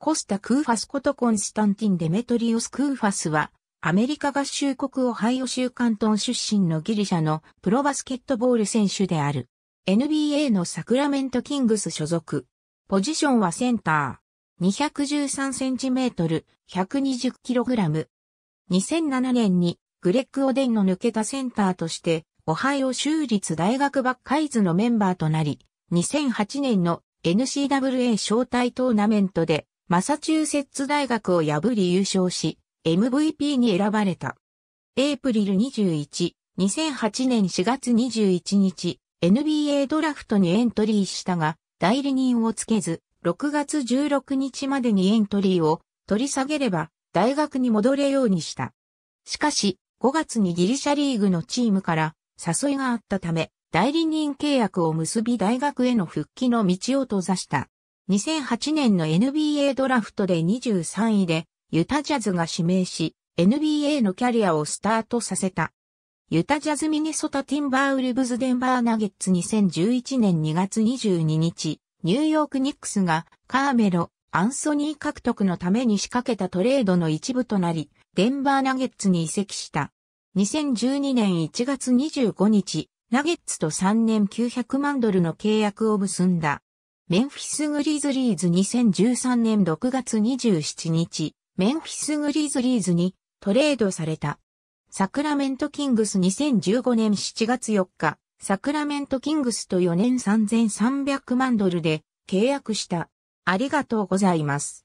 コスタ・クーファスことコンスタンティン・デメトリオス・クーファスは、アメリカ合衆国オハイオ州関東出身のギリシャのプロバスケットボール選手である。NBA のサクラメントキングス所属。ポジションはセンター。213センチメートル、120キログラム。2007年にグレッグ・オデンの抜けたセンターとして、オハイオ州立大学バッカイズのメンバーとなり、2008年の n c w a 招待トーナメントでマサチューセッツ大学を破り優勝し、MVP に選ばれた。エイプリル21、2008年4月21日、NBA ドラフトにエントリーしたが、代理人をつけず、6月16日までにエントリーを取り下げれば、大学に戻れようにした。しかし、5月にギリシャリーグのチームから誘いがあったため、代理人契約を結び大学への復帰の道を閉ざした。2008年の NBA ドラフトで23位で、ユタジャズが指名し、NBA のキャリアをスタートさせた。ユタジャズミネソタティンバーウルブズデンバーナゲッツ2011年2月22日、ニューヨークニックスがカーメロ、アンソニー獲得のために仕掛けたトレードの一部となり、デンバーナゲッツに移籍した。2012年1月25日、ナゲッツと3年900万ドルの契約を結んだ。メンフィスグリズリーズ2013年6月27日、メンフィスグリズリーズにトレードされた。サクラメントキングス2015年7月4日、サクラメントキングスと4年3300万ドルで契約した。ありがとうございます。